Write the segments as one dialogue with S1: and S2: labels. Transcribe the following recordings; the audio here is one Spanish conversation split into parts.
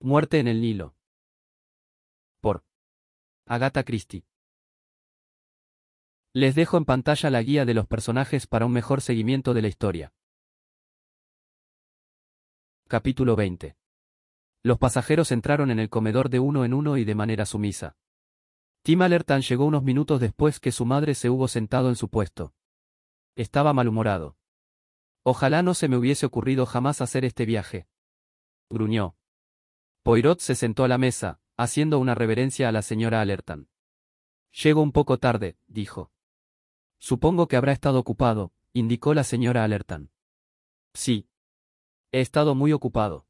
S1: Muerte en el Nilo. Por Agatha Christie. Les dejo en pantalla la guía de los personajes para un mejor seguimiento de la historia. Capítulo 20. Los pasajeros entraron en el comedor de uno en uno y de manera sumisa. Tim Allerton llegó unos minutos después que su madre se hubo sentado en su puesto. Estaba malhumorado. Ojalá no se me hubiese ocurrido jamás hacer este viaje. Gruñó. Poirot se sentó a la mesa, haciendo una reverencia a la señora Alertan. Llego un poco tarde, dijo. Supongo que habrá estado ocupado, indicó la señora Alertan. Sí. He estado muy ocupado.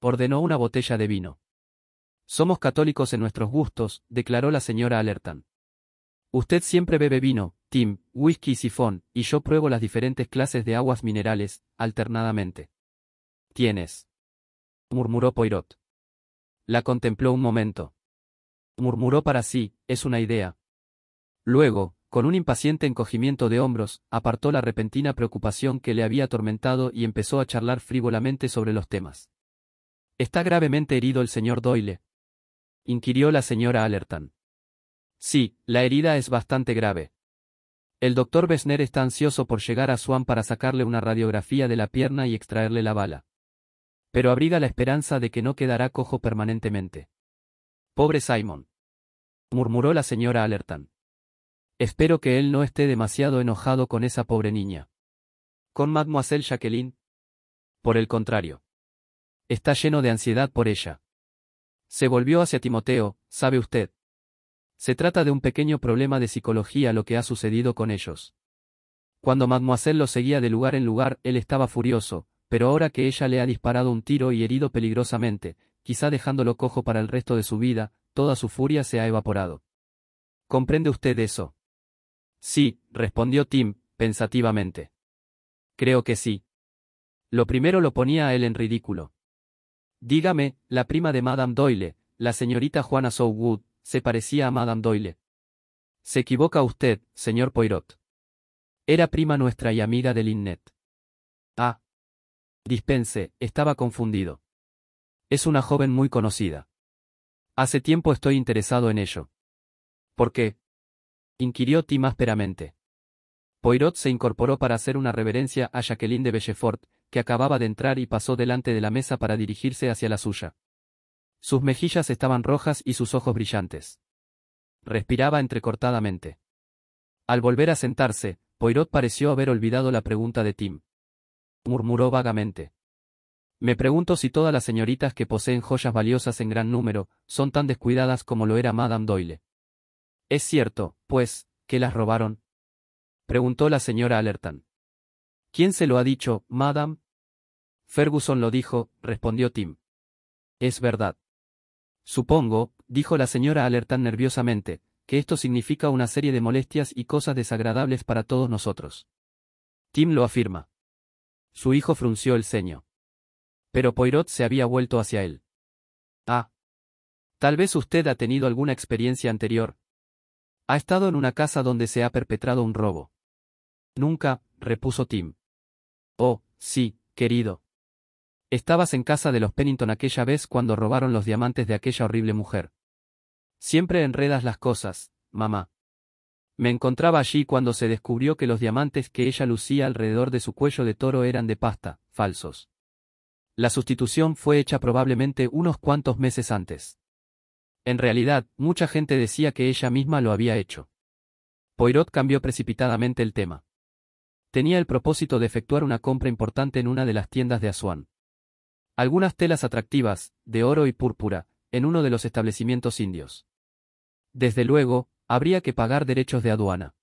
S1: Ordenó una botella de vino. Somos católicos en nuestros gustos, declaró la señora Alertan. Usted siempre bebe vino, Tim, whisky y sifón, y yo pruebo las diferentes clases de aguas minerales, alternadamente. Tienes. murmuró Poirot. La contempló un momento. Murmuró para sí, es una idea. Luego, con un impaciente encogimiento de hombros, apartó la repentina preocupación que le había atormentado y empezó a charlar frívolamente sobre los temas. ¿Está gravemente herido el señor Doyle? inquirió la señora Allerton. Sí, la herida es bastante grave. El doctor Besner está ansioso por llegar a Swan para sacarle una radiografía de la pierna y extraerle la bala. Pero abriga la esperanza de que no quedará cojo permanentemente. Pobre Simon. murmuró la señora Allerton. Espero que él no esté demasiado enojado con esa pobre niña. Con mademoiselle Jacqueline. Por el contrario. Está lleno de ansiedad por ella. Se volvió hacia Timoteo, sabe usted. Se trata de un pequeño problema de psicología lo que ha sucedido con ellos. Cuando mademoiselle lo seguía de lugar en lugar, él estaba furioso, pero ahora que ella le ha disparado un tiro y herido peligrosamente, quizá dejándolo cojo para el resto de su vida, toda su furia se ha evaporado. ¿Comprende usted eso? Sí, respondió Tim, pensativamente. Creo que sí. Lo primero lo ponía a él en ridículo. Dígame, la prima de Madame Doyle, la señorita Juana Sowood, se parecía a Madame Doyle. Se equivoca usted, señor Poirot. Era prima nuestra y amiga de Lynnette. Ah. Dispense, estaba confundido. Es una joven muy conocida. Hace tiempo estoy interesado en ello. ¿Por qué? inquirió Tim ásperamente. Poirot se incorporó para hacer una reverencia a Jacqueline de Bellefort, que acababa de entrar y pasó delante de la mesa para dirigirse hacia la suya. Sus mejillas estaban rojas y sus ojos brillantes. Respiraba entrecortadamente. Al volver a sentarse, Poirot pareció haber olvidado la pregunta de Tim murmuró vagamente. Me pregunto si todas las señoritas que poseen joyas valiosas en gran número, son tan descuidadas como lo era Madame Doyle. Es cierto, pues, que las robaron. Preguntó la señora Allerton. ¿Quién se lo ha dicho, Madame? Ferguson lo dijo, respondió Tim. Es verdad. Supongo, dijo la señora Allerton nerviosamente, que esto significa una serie de molestias y cosas desagradables para todos nosotros. Tim lo afirma. Su hijo frunció el ceño. Pero Poirot se había vuelto hacia él. Ah. Tal vez usted ha tenido alguna experiencia anterior. Ha estado en una casa donde se ha perpetrado un robo. Nunca, repuso Tim. Oh, sí, querido. Estabas en casa de los Pennington aquella vez cuando robaron los diamantes de aquella horrible mujer. Siempre enredas las cosas, mamá. Me encontraba allí cuando se descubrió que los diamantes que ella lucía alrededor de su cuello de toro eran de pasta, falsos. La sustitución fue hecha probablemente unos cuantos meses antes. En realidad, mucha gente decía que ella misma lo había hecho. Poirot cambió precipitadamente el tema. Tenía el propósito de efectuar una compra importante en una de las tiendas de Asuán. Algunas telas atractivas, de oro y púrpura, en uno de los establecimientos indios. Desde luego, habría que pagar derechos de aduana.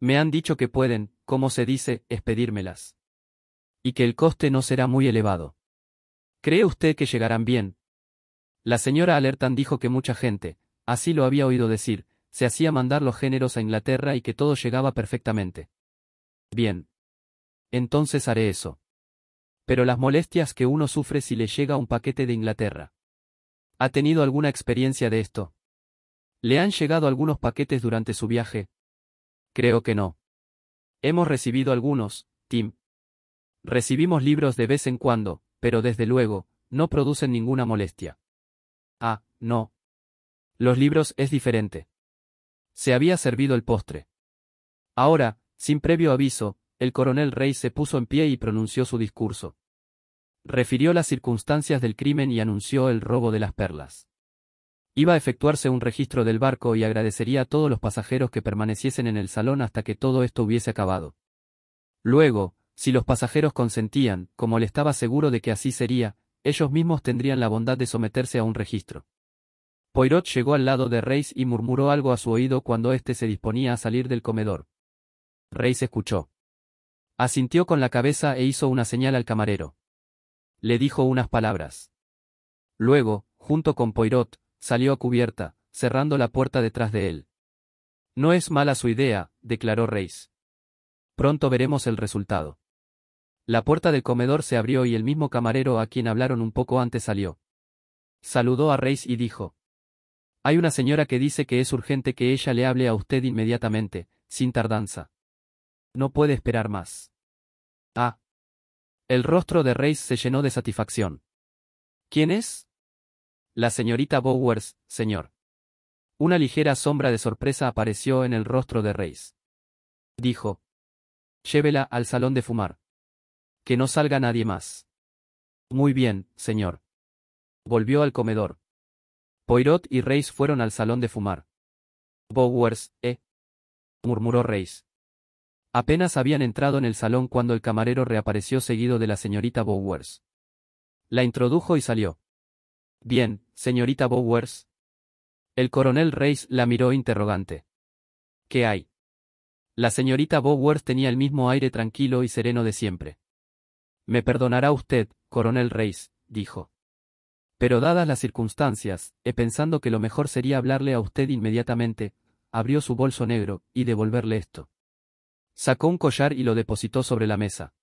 S1: Me han dicho que pueden, como se dice, expedírmelas. Y que el coste no será muy elevado. ¿Cree usted que llegarán bien? La señora Alertan dijo que mucha gente, así lo había oído decir, se hacía mandar los géneros a Inglaterra y que todo llegaba perfectamente. Bien. Entonces haré eso. Pero las molestias que uno sufre si le llega un paquete de Inglaterra. ¿Ha tenido alguna experiencia de esto? ¿Le han llegado algunos paquetes durante su viaje? Creo que no. Hemos recibido algunos, Tim. Recibimos libros de vez en cuando, pero desde luego, no producen ninguna molestia. Ah, no. Los libros es diferente. Se había servido el postre. Ahora, sin previo aviso, el coronel Rey se puso en pie y pronunció su discurso. Refirió las circunstancias del crimen y anunció el robo de las perlas. Iba a efectuarse un registro del barco y agradecería a todos los pasajeros que permaneciesen en el salón hasta que todo esto hubiese acabado. Luego, si los pasajeros consentían, como le estaba seguro de que así sería, ellos mismos tendrían la bondad de someterse a un registro. Poirot llegó al lado de Reis y murmuró algo a su oído cuando éste se disponía a salir del comedor. Reis escuchó. Asintió con la cabeza e hizo una señal al camarero. Le dijo unas palabras. Luego, junto con Poirot, salió a cubierta, cerrando la puerta detrás de él. No es mala su idea, declaró Reis. Pronto veremos el resultado. La puerta del comedor se abrió y el mismo camarero a quien hablaron un poco antes salió. Saludó a Reis y dijo. Hay una señora que dice que es urgente que ella le hable a usted inmediatamente, sin tardanza. No puede esperar más. Ah. El rostro de Reis se llenó de satisfacción. ¿Quién es? La señorita Bowers, señor. Una ligera sombra de sorpresa apareció en el rostro de Reis. Dijo. Llévela al salón de fumar. Que no salga nadie más. Muy bien, señor. Volvió al comedor. Poirot y Reis fueron al salón de fumar. Bowers, ¿eh? murmuró Reis. Apenas habían entrado en el salón cuando el camarero reapareció seguido de la señorita Bowers. La introdujo y salió. Bien, señorita Bowers. El coronel Reis la miró interrogante. ¿Qué hay? La señorita Bowers tenía el mismo aire tranquilo y sereno de siempre. Me perdonará usted, coronel Reis, dijo. Pero dadas las circunstancias, he pensando que lo mejor sería hablarle a usted inmediatamente, abrió su bolso negro, y devolverle esto. Sacó un collar y lo depositó sobre la mesa.